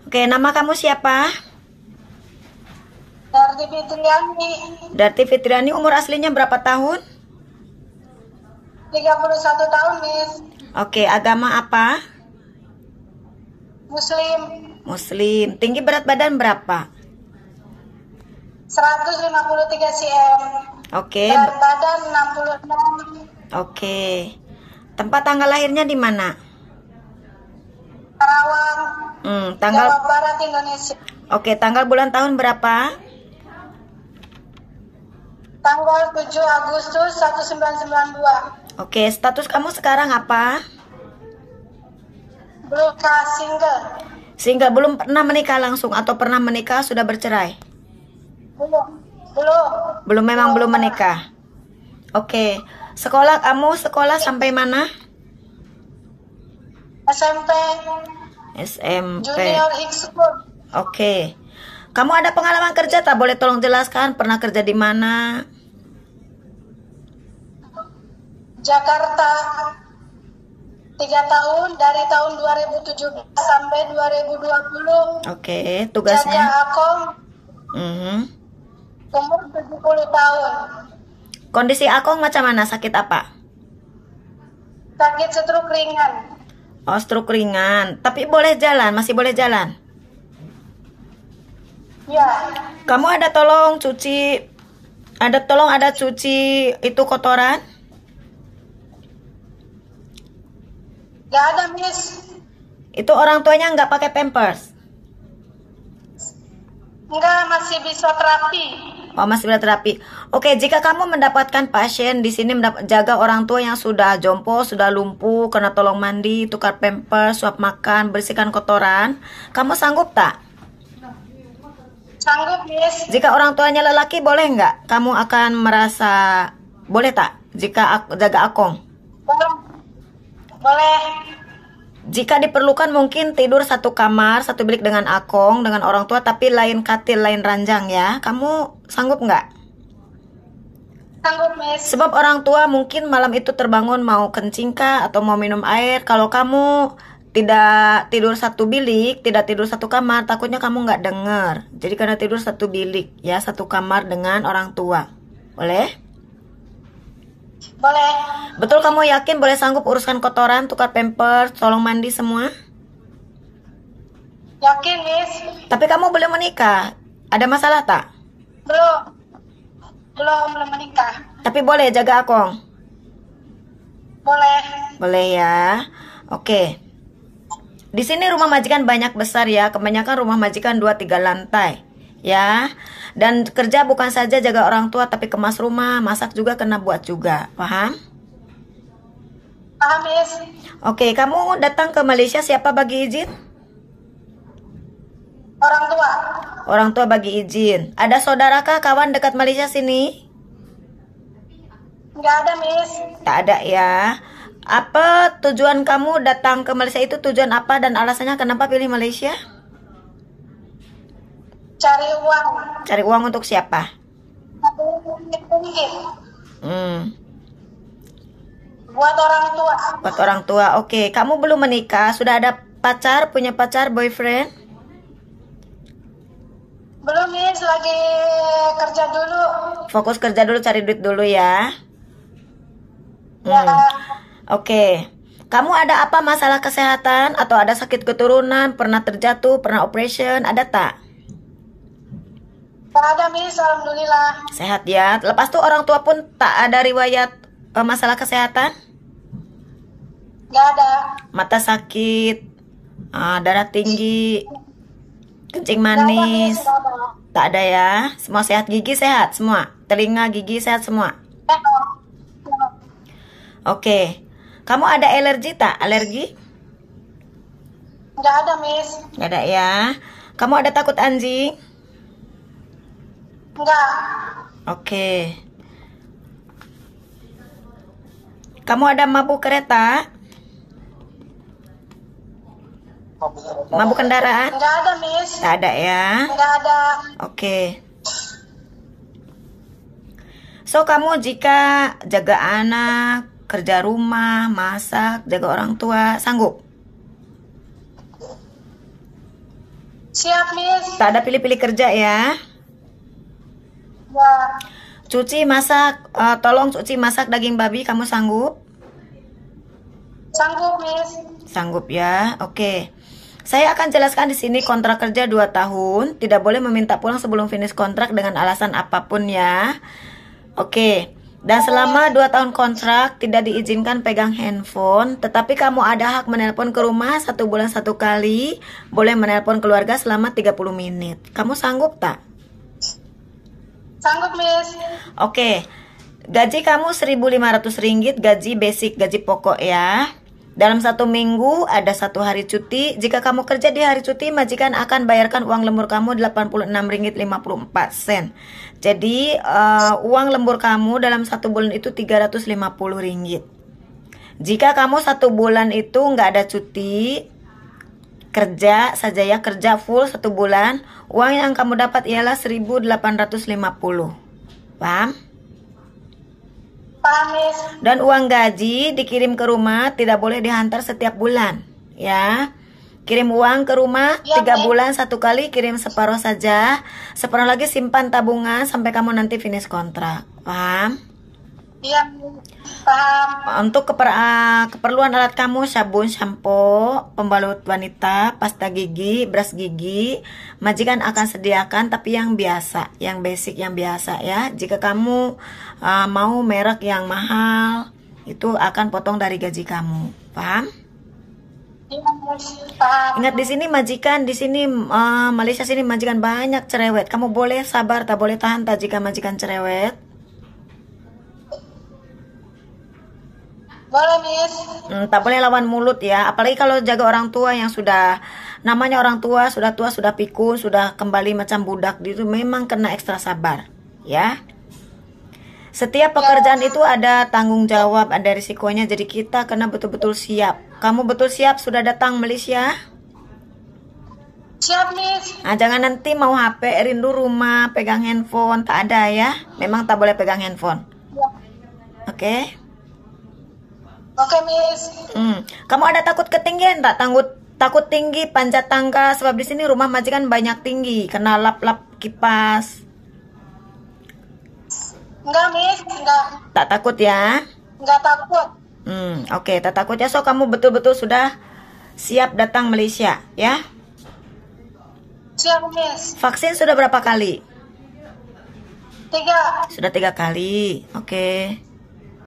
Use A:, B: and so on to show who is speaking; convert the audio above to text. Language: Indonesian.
A: Oke, nama kamu siapa? Darti Fitriani. Darti Fitriani umur aslinya berapa tahun? 31 tahun, Miss. Oke, agama apa? Muslim. Muslim. Tinggi berat badan berapa? 153 cm. Oke. Berat badan 66. Oke. Tempat tanggal lahirnya di mana? Karawang. Hmm, tanggal Jawa Barat Indonesia. Oke, tanggal bulan tahun berapa? Tanggal 7 Agustus 1992. Oke, status kamu sekarang apa? Belum single. Single belum pernah menikah langsung atau pernah menikah sudah bercerai? Belum. Belum. Belum memang belum, belum menikah. Oke. Sekolah kamu sekolah sampai mana? SMP SMP. Junior Oke. Kamu ada pengalaman kerja tak? Boleh tolong jelaskan pernah kerja di mana? Jakarta. Tiga tahun dari tahun 2017 sampai 2020. Oke, tugasnya? Jaga Akom. Mm -hmm. Umur 70 tahun. Kondisi Akong macam mana? Sakit apa? Sakit setruk ringan. Oh, stroke ringan. Tapi boleh jalan, masih boleh jalan. Ya. Kamu ada tolong cuci ada tolong ada cuci itu kotoran? Gak ada, Miss. Itu orang tuanya nggak pakai pampers? Enggak, masih bisa terapi. Oh, masih bisa terapi. Oke, jika kamu mendapatkan pasien di sini mendapat, jaga orang tua yang sudah jompo, sudah lumpuh, kena tolong mandi, tukar pamper, suap makan, bersihkan kotoran. Kamu sanggup tak? Sanggup, Miss. Jika orang tuanya lelaki, boleh nggak? Kamu akan merasa... Boleh tak? Jika aku, jaga akong? Boleh. Boleh jika diperlukan mungkin tidur satu kamar, satu bilik dengan akong, dengan orang tua, tapi lain katil, lain ranjang ya. Kamu sanggup nggak? Sanggup, Miss. Sebab orang tua mungkin malam itu terbangun mau kencing kah atau mau minum air. Kalau kamu tidak tidur satu bilik, tidak tidur satu kamar, takutnya kamu nggak dengar. Jadi karena tidur satu bilik ya, satu kamar dengan orang tua. Boleh? Boleh. Betul kamu yakin boleh sanggup uruskan kotoran, tukar pamper, tolong mandi semua? Yakin, Miss. Tapi kamu belum menikah. Ada masalah tak? Belum. Belum, belum menikah. Tapi boleh jaga akong? Boleh. Boleh ya. Oke. Di sini rumah majikan banyak besar ya. Kebanyakan rumah majikan 2-3 lantai ya. Dan kerja bukan saja jaga orang tua tapi kemas rumah, masak juga kena buat juga. Paham? Paham, Miss. Oke, kamu datang ke Malaysia siapa bagi izin? Orang tua. Orang tua bagi izin. Ada saudara kah kawan dekat Malaysia sini? Enggak ada, Miss. Tak ada ya. Apa tujuan kamu datang ke Malaysia itu tujuan apa dan alasannya kenapa pilih Malaysia? cari uang cari uang untuk siapa hmm. buat orang tua buat orang tua oke okay. kamu belum menikah sudah ada pacar punya pacar boyfriend belum ya lagi kerja dulu fokus kerja dulu cari duit dulu ya, ya. hmm. oke okay. Kamu ada apa masalah kesehatan atau ada sakit keturunan, pernah terjatuh, pernah operation, ada tak? ada Miss, Alhamdulillah. Sehat ya. Lepas tuh orang tua pun tak ada riwayat uh, masalah kesehatan? Gak ada. Mata sakit, uh, darah tinggi, kencing manis. Gak ada, miss, tak ada ya. Semua sehat gigi sehat semua. Telinga gigi sehat semua. Oke. Okay. Kamu ada alergi tak? Alergi? Gak ada, Miss. Gak ada ya. Kamu ada takut anjing? Enggak. Oke. Kamu ada mabuk kereta? Mabuk, kendaraan? Enggak ada, Miss. Enggak ada ya? Enggak ada. Oke. So, kamu jika jaga anak, kerja rumah, masak, jaga orang tua, sanggup? Siap, Miss. Tak ada pilih-pilih kerja ya? Ya. Cuci masak, uh, tolong cuci masak daging babi. Kamu sanggup? Sanggup, Miss. Sanggup ya. Oke. Okay. Saya akan jelaskan di sini kontrak kerja 2 tahun, tidak boleh meminta pulang sebelum finish kontrak dengan alasan apapun ya. Oke. Okay. Dan selama 2 tahun kontrak tidak diizinkan pegang handphone Tetapi kamu ada hak menelpon ke rumah satu bulan satu kali Boleh menelpon keluarga selama 30 menit Kamu sanggup tak? Sanggup, Miss. Oke. Gaji kamu 1.500 ringgit, gaji basic, gaji pokok ya. Dalam satu minggu ada satu hari cuti. Jika kamu kerja di hari cuti, majikan akan bayarkan uang lembur kamu ringgit 54 sen. Jadi uh, uang lembur kamu dalam satu bulan itu 350 ringgit. Jika kamu satu bulan itu nggak ada cuti, Kerja saja ya, kerja full satu bulan. Uang yang kamu dapat ialah 1850. Paham? Paham, Dan uang gaji dikirim ke rumah tidak boleh dihantar setiap bulan, ya. Kirim uang ke rumah ya, tiga bulan satu kali kirim separuh saja, separuh lagi simpan tabungan sampai kamu nanti finish kontrak, paham? Iya, Untuk keper uh, keperluan alat kamu sabun, sampo, pembalut wanita, pasta gigi, beras gigi, majikan akan sediakan tapi yang biasa, yang basic yang biasa ya. Jika kamu uh, mau merek yang mahal, itu akan potong dari gaji kamu. Paham? Iya, Ingat di sini majikan, di sini uh, Malaysia sini majikan banyak cerewet. Kamu boleh sabar, tak boleh tahan tak jika majikan cerewet. Boleh, Miss. Hmm, tak boleh lawan mulut ya. Apalagi kalau jaga orang tua yang sudah namanya orang tua, sudah tua, sudah pikun, sudah kembali macam budak gitu. memang kena ekstra sabar, ya. Setiap pekerjaan ya. itu ada tanggung jawab, ada risikonya. Jadi kita kena betul-betul siap. Kamu betul siap sudah datang Malaysia? Siap, Miss. Nah, jangan nanti mau HP, rindu rumah, pegang handphone, tak ada ya. Memang tak boleh pegang handphone. Ya. Oke. Okay? Oke, okay, Miss. Hmm. Kamu ada takut ketinggian tak? Takut takut tinggi panjat tangga sebab di sini rumah majikan banyak tinggi kena lap-lap kipas. Enggak, Miss, enggak. Tak takut ya? Enggak takut. Hmm, oke, okay, tak takut ya. So kamu betul-betul sudah siap datang Malaysia, ya? Siap, Miss. Vaksin sudah berapa kali? Tiga. Sudah tiga kali, oke. Okay.